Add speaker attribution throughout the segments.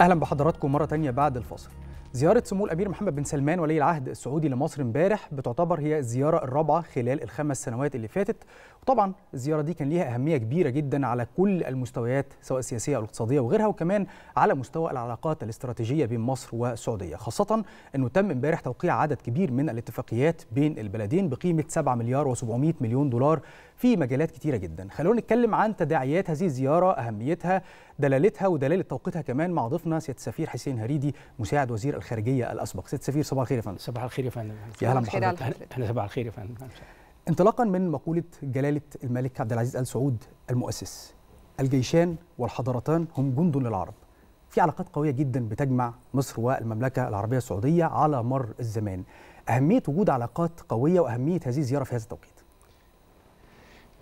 Speaker 1: اهلا بحضراتكم مره تانية بعد الفاصل زيارة سمو الأمير محمد بن سلمان ولي العهد السعودي لمصر امبارح بتعتبر هي الزيارة الرابعة خلال الخمس سنوات اللي فاتت وطبعا الزيارة دي كان ليها أهمية كبيرة جدا على كل المستويات سواء السياسية أو الاقتصادية وغيرها وكمان على مستوى العلاقات الاستراتيجية بين مصر والسعودية خاصة أنه تم امبارح توقيع عدد كبير من الاتفاقيات بين البلدين بقيمة 7 مليار و700 مليون دولار في مجالات كتيره جدا خلونا نتكلم عن تداعيات هذه الزياره اهميتها دلالتها ودلاله توقيتها كمان مع ضيفنا سياده السفير حسين هريدي مساعد وزير الخارجيه الاسبق سياده السفير صباح الخير يا فندم صباح الخير يا فندم يا اهلا بحضرتك صباح الخير يا فندم انطلاقا من مقوله جلاله الملك عبد العزيز ال سعود المؤسس الجيشان والحضارتان هم جند للعرب في علاقات قويه جدا بتجمع مصر والمملكه العربيه السعوديه على مر الزمان اهميه وجود علاقات قويه واهميه هذه الزياره في هذا التوقيت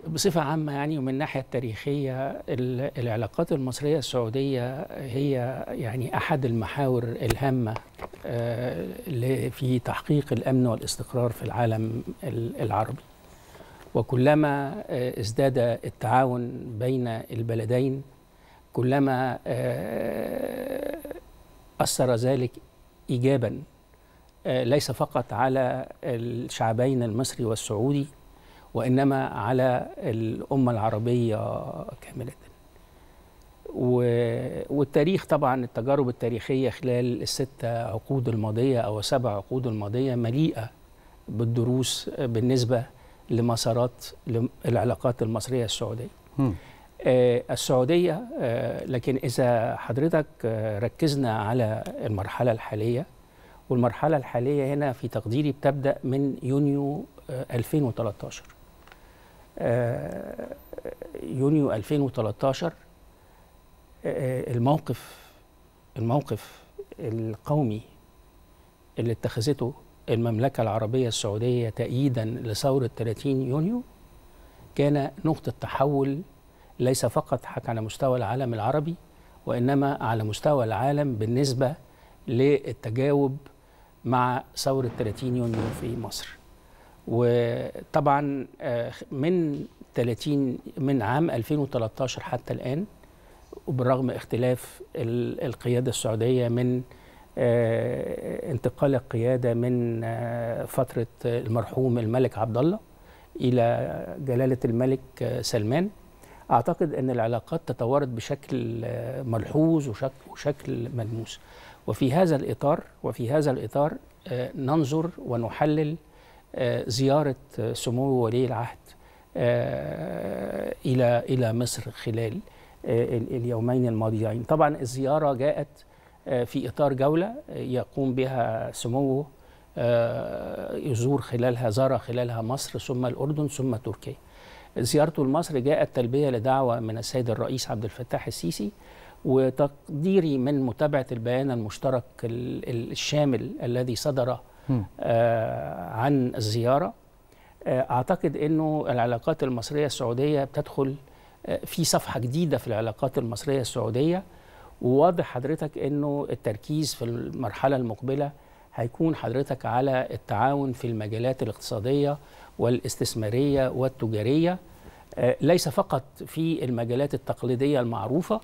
Speaker 2: بصفة عامة يعني ومن الناحية التاريخية العلاقات المصرية السعودية هي يعني أحد المحاور الهامة آه، في تحقيق الأمن والاستقرار في العالم العربي وكلما آه، ازداد التعاون بين البلدين كلما آه، أثر ذلك إيجابا ليس فقط على الشعبين المصري والسعودي وإنما على الأمة العربية كاملة والتاريخ طبعا التجارب التاريخية خلال الست عقود الماضية أو سبع عقود الماضية مليئة بالدروس بالنسبة لمسارات العلاقات المصرية السعودية آه، السعودية آه، لكن إذا حضرتك آه، ركزنا على المرحلة الحالية والمرحلة الحالية هنا في تقديري بتبدأ من يونيو 2013 آه، يونيو 2013 آه، آه، الموقف الموقف القومي اللي اتخذته المملكة العربية السعودية تأييدا لثورة 30 يونيو كان نقطة تحول ليس فقط حتى على مستوى العالم العربي وإنما على مستوى العالم بالنسبة للتجاوب مع ثورة 30 يونيو في مصر وطبعا آه، من 30 من عام 2013 حتى الان وبالرغم اختلاف القياده السعوديه من آه، انتقال القياده من آه، فتره المرحوم الملك عبد الله الى جلاله الملك سلمان اعتقد ان العلاقات تطورت بشكل ملحوظ وشكل ملموس وفي هذا الاطار وفي هذا الاطار ننظر ونحلل آه، زيارة آه، سمو ولي العهد آه، إلى إلى مصر خلال اليومين الماضيين طبعا الزيارة جاءت في إطار جولة يقوم بها سموه يزور خلالها زار خلالها مصر ثم الأردن ثم تركيا زيارته لمصر جاءت تلبية لدعوة من السيد الرئيس عبد الفتاح السيسي وتقديري من متابعة البيان المشترك الشامل الذي صدر آه، عن الزياره آه، اعتقد انه العلاقات المصريه السعوديه بتدخل آه، في صفحه جديده في العلاقات المصريه السعوديه وواضح حضرتك انه التركيز في المرحله المقبله هيكون حضرتك على التعاون في المجالات الاقتصاديه والاستثماريه والتجاريه ليس فقط في المجالات التقليديه المعروفه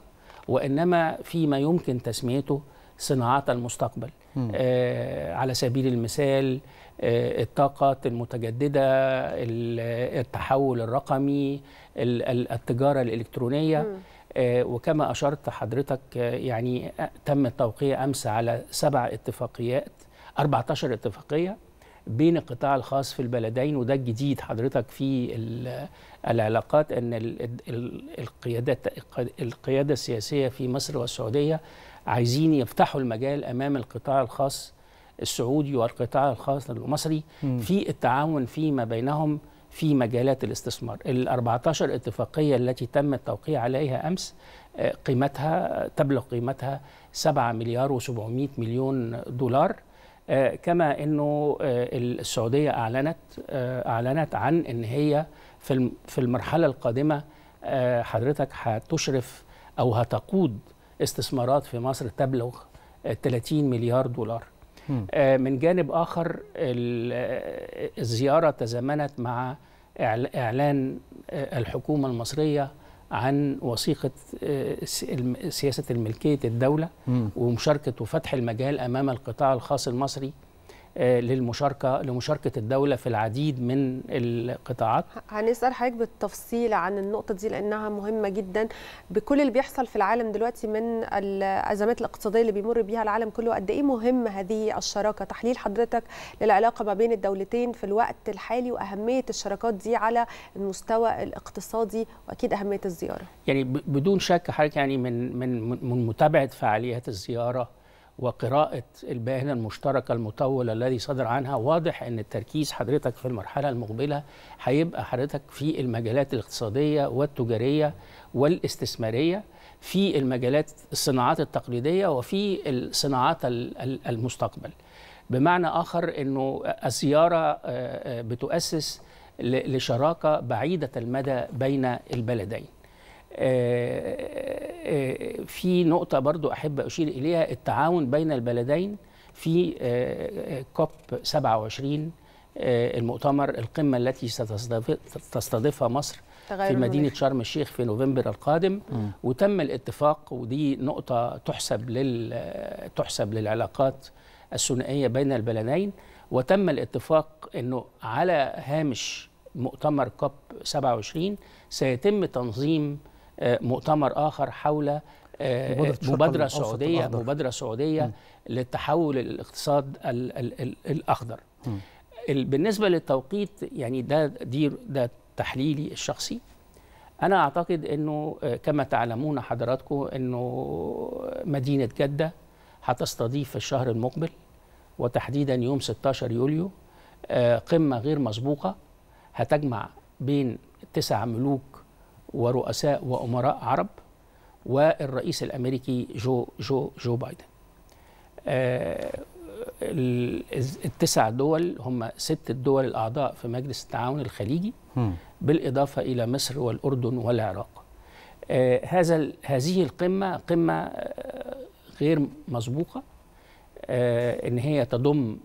Speaker 2: وانما فيما يمكن تسميته صناعات المستقبل آه على سبيل المثال آه الطاقة المتجددة التحول الرقمي التجارة الإلكترونية آه وكما أشرت حضرتك آه، يعني آه، تم التوقيع أمس على سبع اتفاقيات 14 اتفاقية بين القطاع الخاص في البلدين وده الجديد حضرتك في العلاقات ان القيادات القياده السياسيه في مصر والسعوديه عايزين يفتحوا المجال امام القطاع الخاص السعودي والقطاع الخاص المصري في التعاون فيما بينهم في مجالات الاستثمار ال 14 اتفاقية التي تم التوقيع عليها أمس آه، قيمتها تبلغ قيمتها 7 مليار و700 مليون دولار آه، كما أنه آه، السعودية أعلنت أعلنت عن أن هي في المرحلة القادمة حضرتك هتشرف أو هتقود استثمارات في مصر تبلغ 30 مليار دولار آه، من جانب آخر آه، الزيارة تزامنت مع إعلان آه، الحكومة المصرية عن وثيقة سياسة الملكية الدولة ومشاركة وفتح المجال أمام القطاع الخاص المصري آه، للمشاركه لمشاركه الدوله في العديد من القطاعات
Speaker 1: هنسال حضرتك بالتفصيل عن النقطه دي لانها مهمه جدا بكل اللي بيحصل في العالم دلوقتي من الازمات الاقتصاديه اللي بيمر بيها العالم كله قد ايه مهم هذه الشراكه تحليل حضرتك للعلاقه ما بين الدولتين في الوقت الحالي واهميه الشراكات دي على المستوى الاقتصادي واكيد اهميه الزياره
Speaker 2: يعني بدون شك حضرتك يعني من من من متابعه فعاليات الزياره وقراءة البيان المشتركة المطول الذي صدر عنها واضح أن التركيز حضرتك في المرحلة المقبلة هيبقى حضرتك في المجالات الاقتصادية والتجارية والاستثمارية في المجالات الصناعات التقليدية وفي الصناعات المستقبل بمعنى آخر أنه الزيارة آه، آه، بتؤسس لشراكة بعيدة المدى بين البلدين آه، آه، في نقطة برضو أحب أشير إليها التعاون بين البلدين في آه، كوب 27 المؤتمر القمة التي ستستضيفها مصر في مدينة شرم الشيخ في نوفمبر القادم م. وتم الاتفاق ودي نقطة تحسب لل تحسب للعلاقات الثنائية بين البلدين وتم الاتفاق أنه على هامش مؤتمر كوب 27 سيتم تنظيم آه، مؤتمر آخر حول آه، مبادرة سعودية مبادرة سعودية للتحول الاقتصاد الأخضر بالنسبة للتوقيت يعني ده دي ده تحليلي الشخصي أنا أعتقد أنه آه، كما تعلمون حضراتكم أنه مدينة جدة هتستضيف في الشهر المقبل وتحديدا يوم 16 يوليو قمة غير مسبوقة هتجمع بين تسع ملوك ورؤساء وأمراء عرب والرئيس الأمريكي جو جو جو بايدن آه، التسع دول هم ست الدول الأعضاء في مجلس التعاون الخليجي بالإضافة إلى مصر والأردن والعراق آه، هذا هذه القمة قمة آه، غير مسبوقة إن هي تضم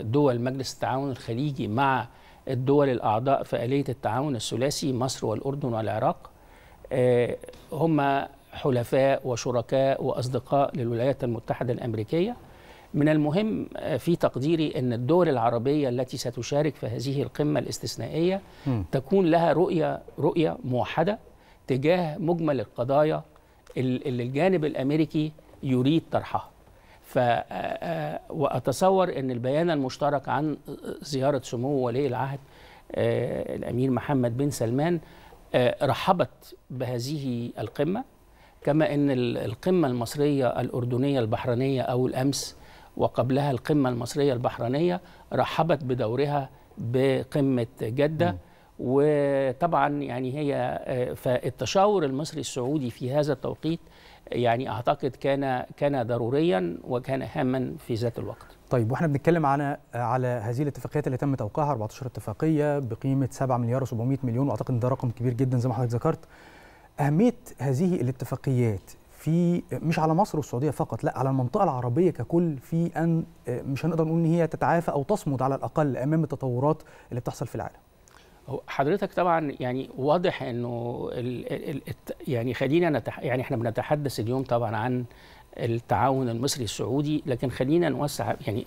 Speaker 2: دول مجلس التعاون الخليجي مع الدول الأعضاء في آلية التعاون الثلاثي مصر والأردن والعراق آه، هم حلفاء وشركاء وأصدقاء للولايات المتحدة الأمريكية من المهم آه، في تقديري أن الدول العربية التي ستشارك في هذه القمة الاستثنائية تكون لها رؤية, رؤية موحدة تجاه مجمل القضايا اللي الجانب الأمريكي يريد طرحها ف آه، آه، واتصور ان البيان المشترك عن زياره سمو ولي العهد آه، الامير محمد بن سلمان رحبت بهذه القمه كما ان القمه المصريه الاردنيه البحرينيه او الامس وقبلها القمه المصريه البحرينيه رحبت بدورها بقمه جده م. وطبعا يعني هي فالتشاور المصري السعودي في هذا التوقيت يعني اعتقد كان كان ضروريا وكان هاما في ذات الوقت.
Speaker 1: طيب واحنا بنتكلم على على هذه الاتفاقيات اللي تم توقيعها 14 اتفاقيه بقيمه 7 مليار و700 مليون واعتقد ان ده رقم كبير جدا زي ما حضرتك ذكرت. اهميه هذه الاتفاقيات في مش على مصر والسعوديه فقط لا على المنطقه العربيه ككل في ان آه، مش هنقدر نقول ان هي تتعافى او تصمد على الاقل امام التطورات اللي بتحصل في العالم.
Speaker 2: حضرتك طبعا يعني واضح انه الـ الـ يعني خلينا نتح يعني احنا بنتحدث اليوم طبعا عن التعاون المصري السعودي لكن خلينا نوسع يعني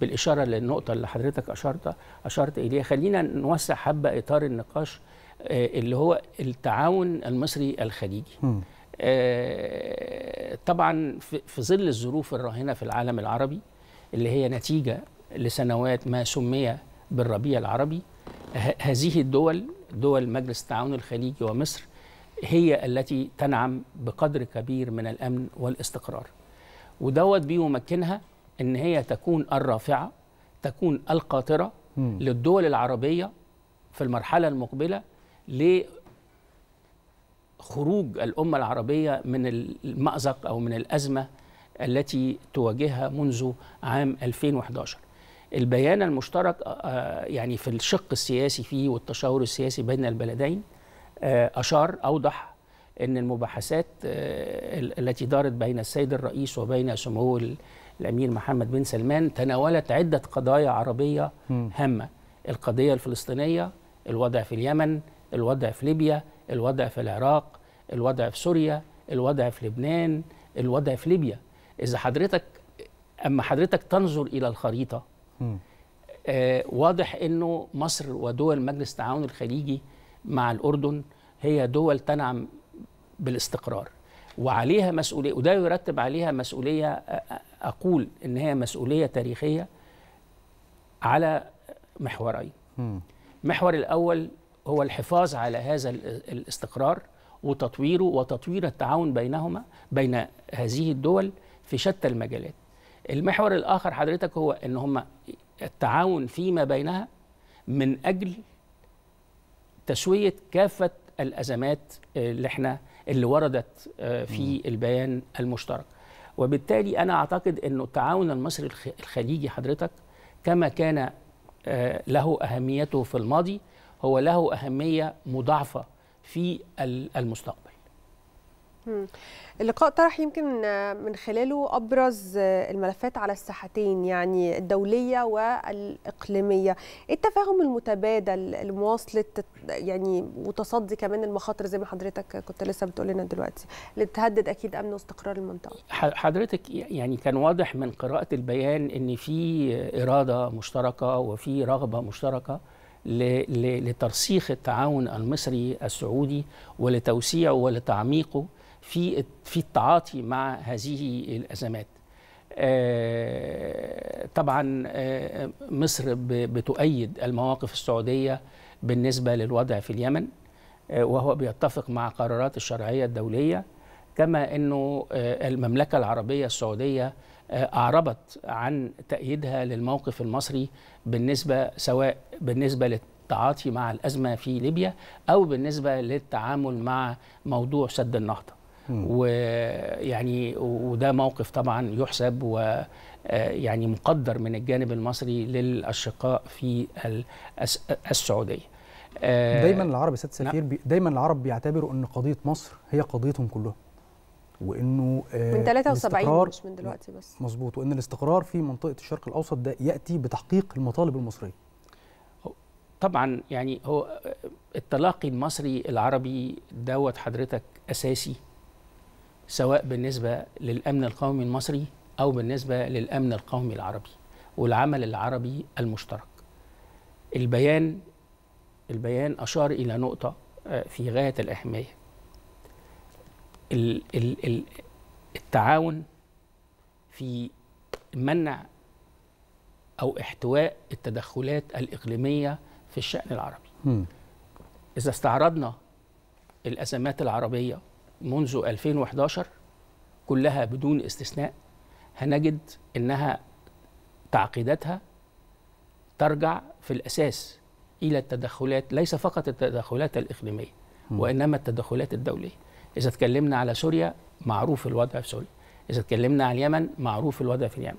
Speaker 2: بالاشاره للنقطه اللي حضرتك اشرت اشرت اليها خلينا نوسع حبه اطار النقاش آه، اللي هو التعاون المصري الخليجي آه، طبعا في ظل الظروف الراهنه في العالم العربي اللي هي نتيجه لسنوات ما سمي بالربيع العربي هذه الدول دول مجلس التعاون الخليجي ومصر هي التي تنعم بقدر كبير من الامن والاستقرار ودوت بيمكنها ان هي تكون الرافعه تكون القاطره م. للدول العربيه في المرحله المقبله لخروج الامه العربيه من المازق او من الازمه التي تواجهها منذ عام 2011 البيان المشترك آه، آه، يعني في الشق السياسي فيه والتشاور السياسي بين البلدين آه، أشار أوضح أن المباحثات التي دارت بين السيد الرئيس وبين سمو الأمير محمد بن سلمان تناولت عدة قضايا عربية هامة القضية الفلسطينية الوضع في اليمن الوضع في ليبيا الوضع في العراق الوضع في سوريا الوضع في لبنان الوضع في ليبيا إذا حضرتك أما حضرتك تنظر إلى الخريطة آه واضح انه مصر ودول مجلس التعاون الخليجي مع الاردن هي دول تنعم بالاستقرار وعليها مسؤوليه وده يرتب عليها مسؤوليه اقول ان هي مسؤوليه تاريخيه على محورين المحور الاول هو الحفاظ على هذا الاستقرار وتطويره وتطوير التعاون بينهما بين هذه الدول في شتى المجالات المحور الاخر حضرتك هو ان هم التعاون فيما بينها من اجل تسويه كافه الازمات اللي احنا اللي وردت آه، في البيان المشترك وبالتالي انا اعتقد انه التعاون المصري الخليجي حضرتك كما كان آه، له اهميته في الماضي هو له اهميه مضاعفه في المستقبل
Speaker 1: اللقاء طرح يمكن آه، من خلاله ابرز آه، الملفات على الساحتين يعني الدوليه والاقليميه إيه التفاهم المتبادل لمواصله يعني وتصدي كمان المخاطر زي ما حضرتك كنت لسه بتقول لنا دلوقتي اللي تهدد اكيد امن واستقرار المنطقه
Speaker 2: حضرتك يعني كان واضح من قراءه البيان ان في اراده مشتركه وفي رغبه مشتركه لترسيخ التعاون المصري السعودي ولتوسيعه ولتعميقه في في التعاطي مع هذه الازمات. آه، طبعا آه، مصر بتؤيد المواقف السعوديه بالنسبه للوضع في اليمن آه، وهو بيتفق مع قرارات الشرعيه الدوليه كما انه المملكه العربيه السعوديه آه، أعربت عن تأييدها للموقف المصري بالنسبة سواء بالنسبة للتعاطي مع الأزمة في ليبيا أو بالنسبة للتعامل مع موضوع سد النهضة ويعني وده موقف طبعا يحسب و آه، يعني مقدر من الجانب المصري للأشقاء في السعودية آه، دايما العرب يا سياده نعم.
Speaker 1: سفير دايما العرب بيعتبروا ان قضيه مصر هي قضيتهم كلهم وانه آه، من 73 مش من دلوقتي بس مظبوط وان الاستقرار في منطقه الشرق الاوسط ده ياتي بتحقيق المطالب المصريه
Speaker 2: طبعا يعني هو آه، التلاقي المصري العربي دوت حضرتك اساسي سواء بالنسبه للامن القومي المصري او بالنسبه للامن القومي العربي والعمل العربي المشترك البيان البيان اشار الى نقطه آه، في غايه الاهميه التعاون في منع او احتواء التدخلات الاقليميه في الشان العربي. م. اذا استعرضنا الازمات العربيه منذ 2011 كلها بدون استثناء هنجد انها تعقيداتها ترجع في الاساس الى التدخلات ليس فقط التدخلات الاقليميه وانما التدخلات الدوليه. إذا اتكلمنا على سوريا معروف الوضع في سوريا إذا اتكلمنا على اليمن معروف الوضع في اليمن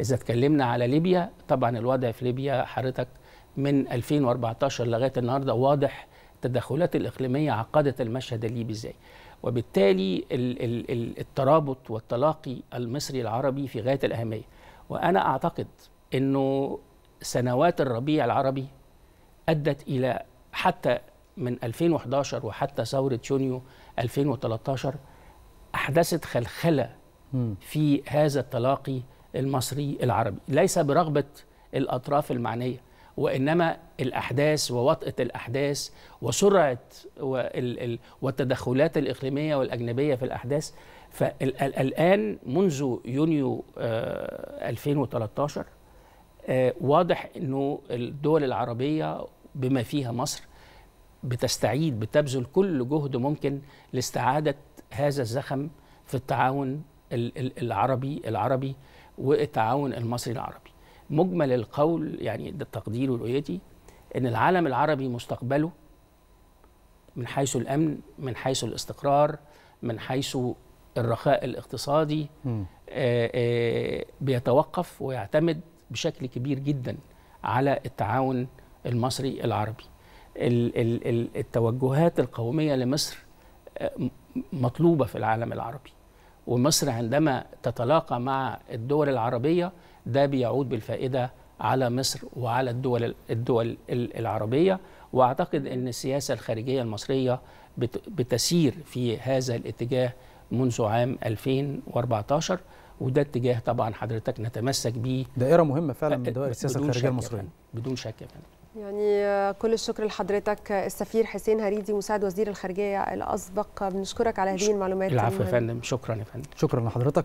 Speaker 2: إذا اتكلمنا على ليبيا طبعا الوضع في ليبيا حضرتك من 2014 لغاية النهاردة واضح التدخلات الإقليمية عقدت المشهد الليبي إزاي وبالتالي الترابط والتلاقي المصري العربي في غاية الأهمية وأنا أعتقد أنه سنوات الربيع العربي أدت إلى حتى من 2011 وحتى ثورة يونيو 2013 احدثت خلخله في هذا التلاقي المصري العربي ليس برغبه الاطراف المعنيه وانما الاحداث ووطئه الاحداث وسرعه والتدخلات الاقليميه والاجنبيه في الاحداث فالان منذ يونيو 2013 آه، آه، واضح انه الدول العربيه بما فيها مصر بتستعيد بتبذل كل جهد ممكن لاستعادة هذا الزخم في التعاون العربي العربي والتعاون المصري العربي مجمل القول يعني ده تقديري ورؤيتي ان العالم العربي مستقبله من حيث الامن من حيث الاستقرار من حيث الرخاء الاقتصادي آآ آآ بيتوقف ويعتمد بشكل كبير جدا على التعاون المصري العربي التوجهات القومية لمصر آه، مطلوبة في العالم العربي ومصر عندما تتلاقى مع الدول العربية ده بيعود بالفائدة على مصر وعلى الدول الدول العربية وأعتقد أن السياسة الخارجية المصرية بتسير في هذا الاتجاه منذ عام 2014 وده اتجاه طبعا حضرتك نتمسك بيه دائرة مهمة فعلا من آه، دوائر السياسة الخارجية المصرية بدون شك يا فندم
Speaker 1: يعني آه, كل الشكر لحضرتك آه, السفير حسين هريدي مساعد وزير الخارجيه الاسبق بنشكرك على هذه المعلومات العفو يا فندم
Speaker 2: شكرا يا فندم شكرا لحضرتك